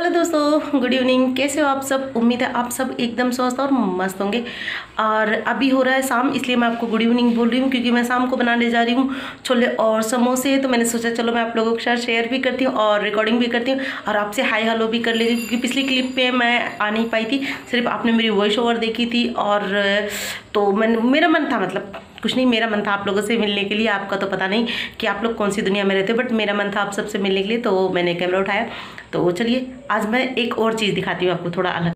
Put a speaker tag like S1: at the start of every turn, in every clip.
S1: hello दोस्तों good evening कैसे हो आप सब उम्मीद है आप सब एकदम स्वस्थ और मस्त होंगे और अभी हो रहा है शाम इसलिए मैं आपको गुड इवनिंग बोल रही हूँ क्योंकि मैं शाम को बनाने जा रही हूँ छोले और समोसे तो मैंने सोचा चलो मैं आप लोगों के साथ शेयर भी करती हूँ और रिकॉर्डिंग भी करती हूँ और आपसे हाई हेलो भी कर लेती हूँ क्योंकि पिछली क्लिप पर मैं आ नहीं पाई थी सिर्फ आपने मेरी वॉइस ओवर देखी थी और तो मैंने मेरा मन था मतलब कुछ नहीं मेरा मन था आप लोगों से मिलने के लिए आपका तो पता नहीं कि आप लोग कौन सी दुनिया में रहते हो बट मेरा मन था आप सबसे मिलने के लिए तो मैंने कैमरा उठाया तो चलिए आज मैं एक और चीज़ दिखाती हूँ आपको थोड़ा अलग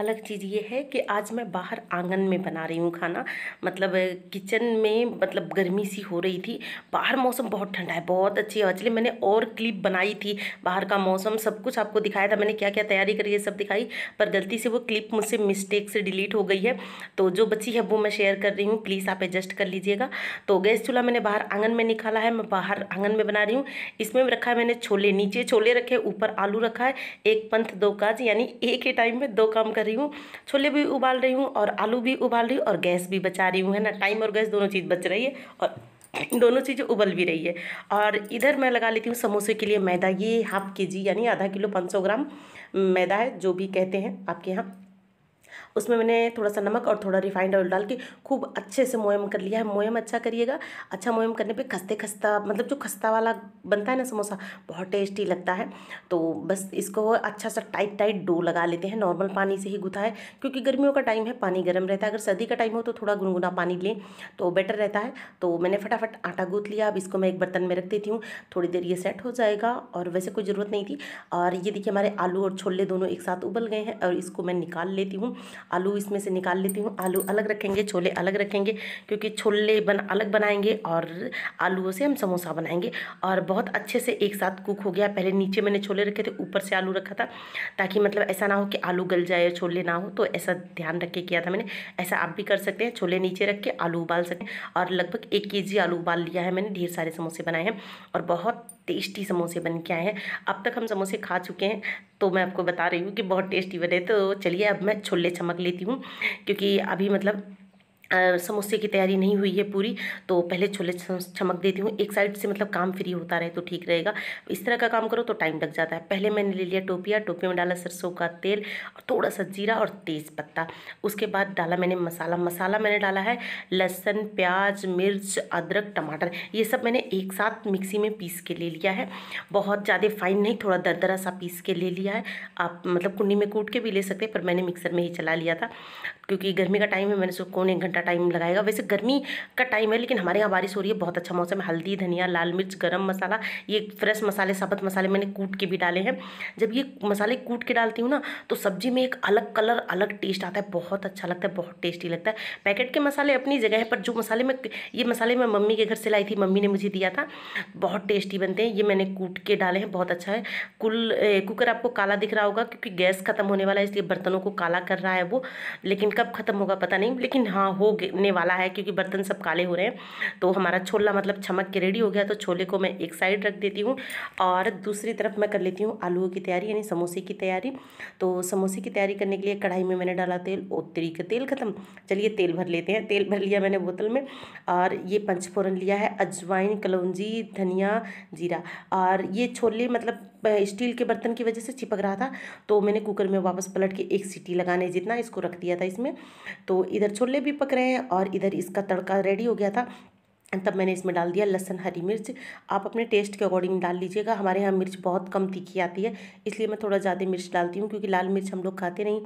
S1: अलग चीज़ ये है कि आज मैं बाहर आंगन में बना रही हूँ खाना मतलब किचन में मतलब गर्मी सी हो रही थी बाहर मौसम बहुत ठंडा है बहुत अच्छी है चलिए मैंने और क्लिप बनाई थी बाहर का मौसम सब कुछ आपको दिखाया था मैंने क्या क्या तैयारी करी है सब दिखाई पर गलती से वो क्लिप मुझसे मिस्टेक से डिलीट हो गई है तो जो बची है वो मैं शेयर कर रही हूँ प्लीज़ आप एडजस्ट कर लीजिएगा तो गैस चूल्हा मैंने बाहर आंगन में निकाला है मैं बाहर आंगन में बना रही हूँ इसमें रखा है मैंने छोले नीचे छोले रखे ऊपर आलू रखा है एक पंथ दो काज यानी एक ही टाइम में दो काम कर कर रही हूँ छोले भी उबाल रही हूँ और आलू भी उबाल रही हूँ और गैस भी बचा रही हूँ है ना टाइम और गैस दोनों चीज़ बच रही है और दोनों चीज़ें उबल भी रही है और इधर मैं लगा लेती हूँ समोसे के लिए मैदा ये हाफ के जी यानी आधा किलो सौ ग्राम मैदा है जो भी कहते हैं आपके यहाँ उसमें मैंने थोड़ा सा नमक और थोड़ा रिफाइंड ऑयल डाल के खूब अच्छे से मोयम कर लिया है मोयम अच्छा करिएगा अच्छा मोयम करने पे खस्ते खस्ता मतलब जो खस्ता वाला बनता है ना समोसा बहुत टेस्टी लगता है तो बस इसको अच्छा सा टाइट टाइट डो लगा लेते हैं नॉर्मल पानी से ही गुथा है क्योंकि गर्मियों का टाइम है पानी गर्म रहता है अगर सर्दी का टाइम हो तो थोड़ा गुनगुना पानी लें तो बेटर रहता है तो मैंने फटाफट आटा गूँथ लिया अब इसको मैं एक बर्तन में रख देती हूँ थोड़ी देर ये सेट हो जाएगा और वैसे कोई ज़रूरत नहीं थी और ये देखिए हमारे आलू और छोले दोनों एक साथ उबल गए हैं और इसको मैं निकाल लेती हूँ आलू इसमें से निकाल लेती हूँ आलू अलग रखेंगे छोले अलग रखेंगे क्योंकि छोले बन अलग बनाएंगे और आलूओं से हम समोसा बनाएंगे और बहुत अच्छे से एक साथ कुक हो गया पहले नीचे मैंने छोले रखे थे ऊपर से आलू रखा था ताकि मतलब ऐसा ना हो कि आलू गल जाए छोले ना हो तो ऐसा ध्यान रख के किया था मैंने ऐसा आप भी कर सकते हैं छोले नीचे रख के आलू उबाल सकते हैं और लगभग एक के आलू उबाल लिया है मैंने ढेर सारे समोसे बनाए हैं और बहुत टेस्टी समोसे बन के आए हैं अब तक हम समोसे खा चुके हैं तो मैं आपको बता रही हूँ कि बहुत टेस्टी बने तो चलिए अब मैं छोले चमक लेती हूँ क्योंकि अभी मतलब समोसे की तैयारी नहीं हुई है पूरी तो पहले छोले चमक देती हूँ एक साइड से मतलब काम फ्री होता रहे तो ठीक रहेगा इस तरह का काम करो तो टाइम लग जाता है पहले मैंने ले लिया टोपिया टोपिया में डाला सरसों का तेल और थोड़ा सा जीरा और तेज़ पत्ता उसके बाद डाला मैंने मसाला मसाला मैंने डाला है लहसुन प्याज मिर्च अदरक टमाटर ये सब मैंने एक साथ मिक्सी में पीस के ले लिया है बहुत ज़्यादा फाइन नहीं थोड़ा दरदरा सा पीस के ले लिया है आप मतलब कुंडी में कूट के भी ले सकते पर मैंने मिक्सर में ही चला लिया था क्योंकि गर्मी का टाइम है मैंने उसको कौन एक घंटा टाइम लगाएगा वैसे गर्मी का टाइम है लेकिन हमारे यहाँ बारिश हो रही है बहुत अच्छा मौसम है हल्दी धनिया लाल मिर्च गर्म मसाला ये फ्रेश मसाले साबुत मसाले मैंने कूट के भी डाले हैं जब ये मसाले कूट के डालती हूँ ना तो सब्जी में एक अलग कलर अलग टेस्ट आता है बहुत अच्छा लगता है बहुत टेस्टी लगता है पैकेट के मसाले अपनी जगह है पर जो मसाले में ये मसाले मैं मम्मी के घर से लाई थी मम्मी ने मुझे दिया था बहुत टेस्टी बनते हैं ये मैंने कूट के डाले हैं बहुत अच्छा है कुल कुकर आपको काला दिख रहा होगा क्योंकि गैस खत्म होने वाला है इसलिए बर्तनों को काला कर रहा है वो लेकिन कब खत्म होगा पता नहीं लेकिन हाँ हो होने वाला है क्योंकि बर्तन सब काले हो रहे हैं तो हमारा छोला मतलब छमक के रेडी हो गया तो छोले को मैं एक साइड रख देती हूँ और दूसरी तरफ मैं कर लेती हूँ आलूओं की तैयारी यानी समोसे की तैयारी तो समोसे की तैयारी करने के लिए कढ़ाई में मैंने डाला तेल ओ तरीके तेल ख़त्म चलिए तेल भर लेते हैं तेल भर लिया मैंने बोतल में और ये पंचफोरन लिया है अजवाइन कलौजी धनिया जीरा और ये छोले मतलब स्टील के बर्तन की वजह से चिपक रहा था तो मैंने कुकर में वापस पलट के एक सीटी लगाने जितना इसको रख दिया था इसमें तो इधर छोले भी पक रहे हैं और इधर इसका तड़का रेडी हो गया था तब मैंने इसमें डाल दिया लहसन हरी मिर्च आप अपने टेस्ट के अकॉर्डिंग डाल लीजिएगा हमारे यहाँ मिर्च बहुत कम तीखी आती है इसलिए मैं थोड़ा ज़्यादा मिर्च डालती हूँ क्योंकि लाल मिर्च हम लोग खाते नहीं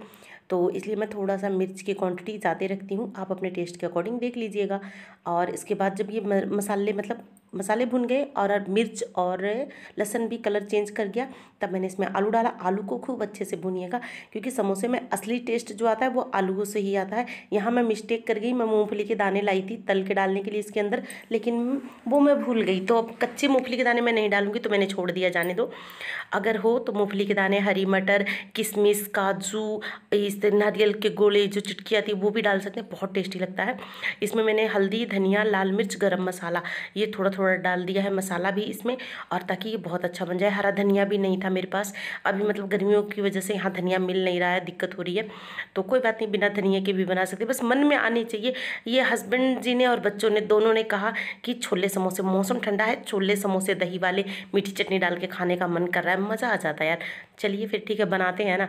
S1: तो इसलिए मैं थोड़ा सा मिर्च की क्वांटिटी ज़्यादा रखती हूँ आप अपने टेस्ट के अकॉर्डिंग देख लीजिएगा और इसके बाद जब ये मसाले मतलब मसाले भुन गए और मिर्च और लहसन भी कलर चेंज कर गया तब मैंने इसमें आलू डाला आलू को खूब अच्छे से भूनिएगा क्योंकि समोसे में असली टेस्ट जो आता है वो आलू से ही आता है यहाँ मैं मिस्टेक कर गई मैं मूँगफली के दाने लाई थी तल के डालने के लिए इसके अंदर लेकिन वो मैं भूल गई तो अब कच्चे मूँगफली के दाने मैं नहीं डालूँगी तो मैंने छोड़ दिया जाने दो अगर हो तो मूँगफली के दाने हरी मटर किशमिश काजू इस इस नारियल के गोले जो चुटकी आती है वो भी डाल सकते हैं बहुत टेस्टी लगता है इसमें मैंने हल्दी धनिया लाल मिर्च गरम मसाला ये थोड़ा थोड़ा डाल दिया है मसाला भी इसमें और ताकि ये बहुत अच्छा बन जाए हरा धनिया भी नहीं था मेरे पास अभी मतलब गर्मियों की वजह से यहाँ धनिया मिल नहीं रहा है दिक्कत हो रही है तो कोई बात नहीं बिना धनिया के भी बना सकते बस मन में आनी चाहिए ये हस्बैंड जी ने और बच्चों ने दोनों ने कहा कि छोले समोसे मौसम ठंडा है छोले समोसे दही वाले मीठी चटनी डाल के खाने का मन कर रहा है मज़ा आ जाता है यार चलिए फिर ठीक है बनाते हैं ना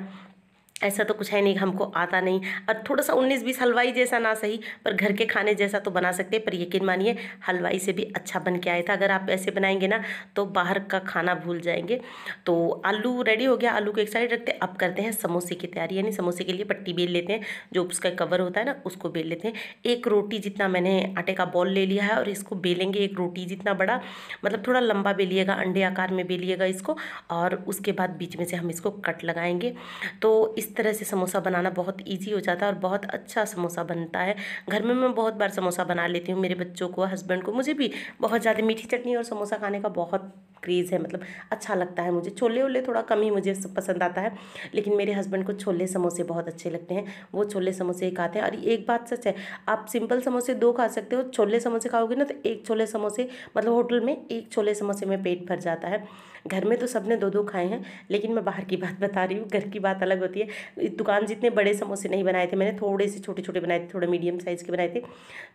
S1: ऐसा तो कुछ है नहीं हमको आता नहीं और थोड़ा सा उन्नीस बीस हलवाई जैसा ना सही पर घर के खाने जैसा तो बना सकते हैं पर यकीन मानिए हलवाई से भी अच्छा बन के आया था अगर आप ऐसे बनाएंगे ना तो बाहर का खाना भूल जाएंगे तो आलू रेडी हो गया आलू को एक साइड रखते अब करते हैं समोसे की तैयारी यानी समोसे के लिए पट्टी बेल लेते हैं जो उसका कवर होता है ना उसको बेल लेते हैं एक रोटी जितना मैंने आटे का बॉल ले लिया है और इसको बेलेंगे एक रोटी जितना बड़ा मतलब थोड़ा लंबा बेलिएगा अंडे आकार में बेलिएगा इसको और उसके बाद बीच में से हम इसको कट लगाएंगे तो इस इस तरह से समोसा बनाना बहुत ईजी हो जाता है और बहुत अच्छा समोसा बनता है घर में मैं बहुत बार समोसा बना लेती हूँ मेरे बच्चों को हस्बैंड को मुझे भी बहुत ज़्यादा मीठी चटनी और समोसा खाने का बहुत क्रेज़ है मतलब अच्छा लगता है मुझे छोले वोले थोड़ा कम ही मुझे पसंद आता है लेकिन मेरे हस्बैंड को छोले समोसे बहुत अच्छे लगते हैं वो छोले समोसे ही खाते हैं और एक बात सच है आप सिंपल समोसे दो खा सकते हो छोले समोसे खाओगे ना तो एक छोले समोसे मतलब होटल में एक छोले समोसे में पेट भर जाता है घर में तो सब दो दो खाए हैं लेकिन मैं बाहर की बात बता रही हूँ घर की बात अलग होती है दुकान जितने बड़े समोसे नहीं बनाए थे मैंने थोड़े से छोटे छोटे बनाए थे थोड़े मीडियम साइज़ के बनाए थे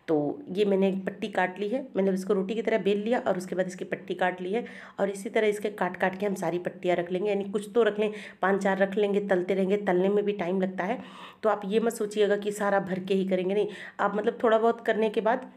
S1: तो ये मैंने पट्टी काट ली है मैंने उसको रोटी की तरह बेल लिया और उसके बाद इसकी पट्टी काट ली है और इसी तरह इसके काट काट के हम सारी पट्टियाँ रख लेंगे यानी कुछ तो रख लें पाँच चार रख लेंगे तलते रहेंगे तलने में भी टाइम लगता है तो आप ये मत सोचिएगा कि सारा भर के ही करेंगे नहीं आप मतलब थोड़ा बहुत करने के बाद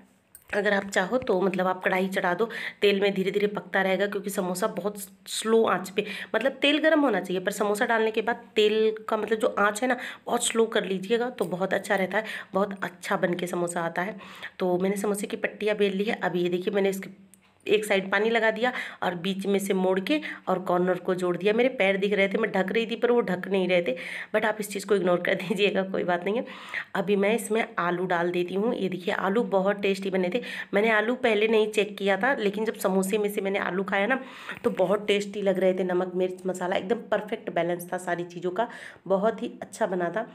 S1: अगर आप चाहो तो मतलब आप कढ़ाई चढ़ा दो तेल में धीरे धीरे पकता रहेगा क्योंकि समोसा बहुत स्लो आंच पे मतलब तेल गर्म होना चाहिए पर समोसा डालने के बाद तेल का मतलब जो आंच है ना बहुत स्लो कर लीजिएगा तो बहुत अच्छा रहता है बहुत अच्छा बन के समोसा आता है तो मैंने समोसे की पट्टियाँ बेल ली है अब ये देखिए मैंने इसकी एक साइड पानी लगा दिया और बीच में से मोड़ के और कॉर्नर को जोड़ दिया मेरे पैर दिख रहे थे मैं ढक रही थी पर वो ढक नहीं रहे थे बट आप इस चीज़ को इग्नोर कर दीजिएगा कोई बात नहीं है अभी मैं इसमें आलू डाल देती हूँ ये देखिए आलू बहुत टेस्टी बने थे मैंने आलू पहले नहीं चेक किया था लेकिन जब समोसे में से मैंने आलू खाया ना तो बहुत टेस्टी लग रहे थे नमक मिर्च मसाला एकदम परफेक्ट बैलेंस था सारी चीज़ों का बहुत ही अच्छा बना था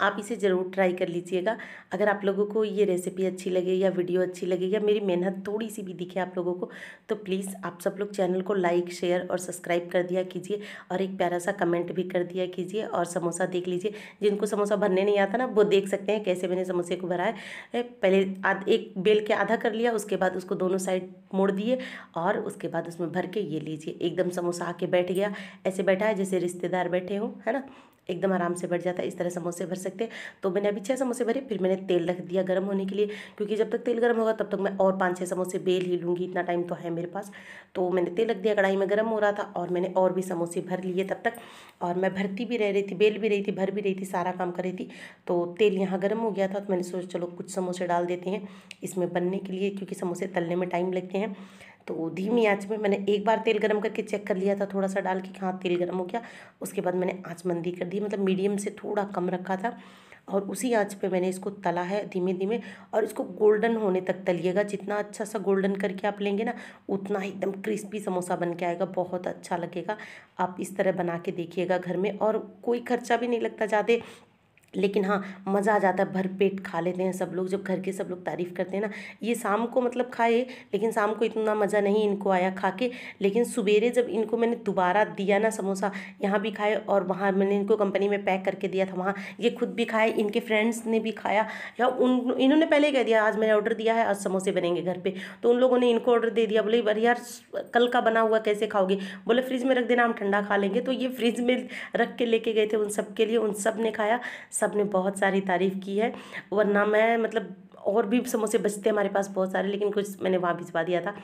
S1: आप इसे ज़रूर ट्राई कर लीजिएगा अगर आप लोगों को ये रेसिपी अच्छी लगे या वीडियो अच्छी लगे या मेरी मेहनत थोड़ी सी भी दिखे आप लोगों को तो प्लीज़ आप सब लोग चैनल को लाइक शेयर और सब्सक्राइब कर दिया कीजिए और एक प्यारा सा कमेंट भी कर दिया कीजिए और समोसा देख लीजिए जिनको समोसा भरने नहीं आता ना वो देख सकते हैं कैसे मैंने समोसे को भरा है पहले एक बेल के आधा कर लिया उसके बाद उसको दोनों साइड मोड़ दिए और उसके बाद उसमें भर के ये लीजिए एकदम समोसा आके बैठ गया ऐसे बैठा है जैसे रिश्तेदार बैठे हों है ना एकदम आराम से बढ़ जाता है इस तरह समोसे भर सकते हैं तो मैंने अभी छः समोसे भरे फिर मैंने तेल रख दिया गर्म होने के लिए क्योंकि जब तक तेल गर्म होगा तब तक मैं और पाँच छः समोसे बेल ही लूँगी इतना टाइम तो है मेरे पास तो मैंने तेल रख दिया कढ़ाई में गर्म हो रहा था और मैंने और भी समोसे भर लिए तब तक और मैं भरती भी रह रही थी बेल भी रही थी भर भी रही थी सारा काम कर रही थी तो तेल यहाँ गर्म हो गया था तो मैंने सोचा चलो कुछ समोसे डाल देते हैं इसमें बनने के लिए क्योंकि समोसे तलने में टाइम लगते हैं तो धीमी आँच में मैंने एक बार तेल गरम करके चेक कर लिया था थोड़ा सा डाल के हाँ तेल गर्म हो गया उसके बाद मैंने आँच मंदी कर दी मतलब मीडियम से थोड़ा कम रखा था और उसी आँच पे मैंने इसको तला है धीमे धीमे और इसको गोल्डन होने तक तलिएगा जितना अच्छा सा गोल्डन करके आप लेंगे ना उतना ही एकदम क्रिस्पी समोसा बन के आएगा बहुत अच्छा लगेगा आप इस तरह बना के देखिएगा घर में और कोई खर्चा भी नहीं लगता ज़्यादा लेकिन हाँ मज़ा आ जाता है भरपेट खा लेते हैं सब लोग जब घर के सब लोग तारीफ़ करते हैं ना ये शाम को मतलब खाए लेकिन शाम को इतना मज़ा नहीं इनको आया खा के लेकिन सवेरे जब इनको मैंने दोबारा दिया ना समोसा यहाँ भी खाए और वहाँ मैंने इनको कंपनी में पैक करके दिया था वहाँ ये खुद भी खाए इनके फ्रेंड्स ने भी खाया या उन इन्होंने पहले कह दिया आज मैंने ऑर्डर दिया है आज समोसे बनेंगे घर पर तो उन लोगों ने इनको ऑर्डर दे दिया बोले यार कल का बना हुआ कैसे खाओगे बोले फ्रिज में रख देना हम ठंडा खा लेंगे तो ये फ्रिज में रख के लेके गए थे उन सब के लिए उन सब ने खाया सब ने बहुत सारी तारीफ़ की है वरना मैं मतलब और भी समोसे बचते हैं हमारे पास बहुत सारे लेकिन कुछ मैंने वहाँ भिजवा दिया था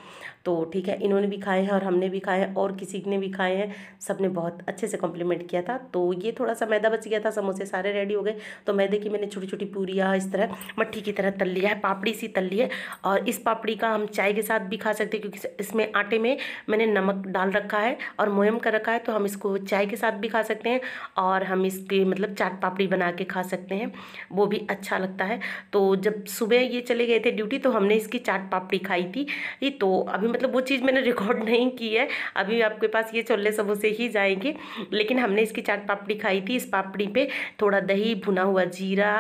S1: तो ठीक है इन्होंने भी खाए हैं और हमने भी खाए हैं और किसी ने भी खाए हैं सब ने बहुत अच्छे से कॉम्प्लीमेंट किया था तो ये थोड़ा सा मैदा बच गया था समोसे सारे रेडी हो गए तो मैदे की मैंने छोटी छोटी पूरियाँ इस तरह मट्ठी की तरह तल लिया है पापड़ी सी तल ली है और इस पापड़ी का हम चाय के साथ भी खा सकते हैं क्योंकि इसमें आटे में मैंने नमक डाल रखा है और मोयम कर रखा है तो हम इसको चाय के साथ भी खा सकते हैं और हम इसके मतलब चाट पापड़ी बना के खा सकते हैं वो भी अच्छा लगता है तो जब सुबह सुबह ये चले गए थे ड्यूटी तो हमने इसकी चाट पापड़ी खाई थी ये तो अभी मतलब वो चीज़ मैंने रिकॉर्ड नहीं की है अभी आपके पास ये छोले समोसे ही जाएंगे लेकिन हमने इसकी चाट पापड़ी खाई थी इस पापड़ी पे थोड़ा दही भुना हुआ जीरा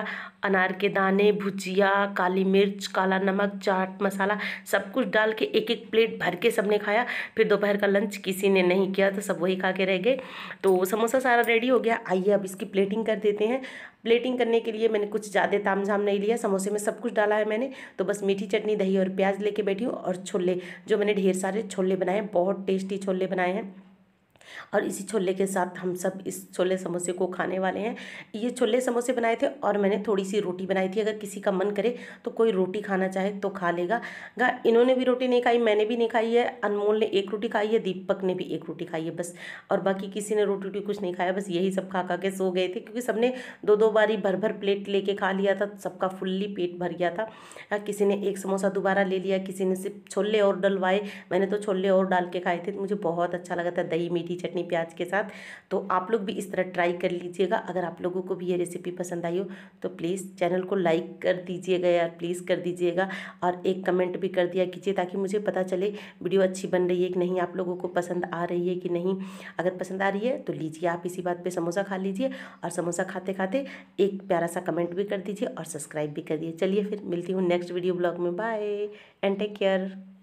S1: अनार के दाने भुजिया काली मिर्च काला नमक चाट मसाला सब कुछ डाल के एक एक प्लेट भर के सबने खाया फिर दोपहर का लंच किसी ने नहीं किया तो सब वही खा के रह गए तो समोसा सारा रेडी हो गया आइए अब इसकी प्लेटिंग कर देते हैं प्लेटिंग करने के लिए मैंने कुछ ज़्यादा ताम झाम नहीं लिया समोसे में सब कुछ डाला है मैंने तो बस मीठी चटनी दही और प्याज लेके बैठी हूँ और छोले जो मैंने ढेर सारे छोले बनाए हैं बहुत टेस्टी छोले बनाए हैं और इसी छोले के साथ हम सब इस छोले समोसे को खाने वाले हैं ये छोले समोसे बनाए थे और मैंने थोड़ी सी रोटी बनाई थी अगर किसी का मन करे तो कोई रोटी खाना चाहे तो खा लेगा गा इन्होंने भी रोटी नहीं खाई मैंने भी नहीं खाई है अनमोल ने एक रोटी खाई है दीपक ने भी एक रोटी खाई है बस और बाकी किसी ने रोटी रोटी कुछ नहीं खाया बस यही सब खा खा के सो गए थे क्योंकि सबने दो दो बारी भर भर प्लेट लेके खा लिया था सबका फुल्ली पेट भर गया था किसी ने एक समोसा दोबारा ले लिया किसी ने सिर्फ छोले और डलवाए मैंने तो छोले और डाल के खाए थे मुझे बहुत अच्छा लगा था दही मीठी चटनी प्याज के साथ तो आप लोग भी इस तरह ट्राई कर लीजिएगा अगर आप लोगों को भी ये रेसिपी पसंद आई हो तो प्लीज़ चैनल को लाइक कर दीजिएगा यार प्लीज़ कर दीजिएगा और एक कमेंट भी कर दिया कीजिए ताकि मुझे पता चले वीडियो अच्छी बन रही है कि नहीं आप लोगों को पसंद आ रही है कि नहीं अगर पसंद आ रही है तो लीजिए आप इसी बात पर समोसा खा लीजिए और समोसा खाते खाते एक प्यारा सा कमेंट भी कर दीजिए और सब्सक्राइब भी कर दीजिए चलिए फिर मिलती हूँ नेक्स्ट वीडियो ब्लॉग में बाय एंड टेक केयर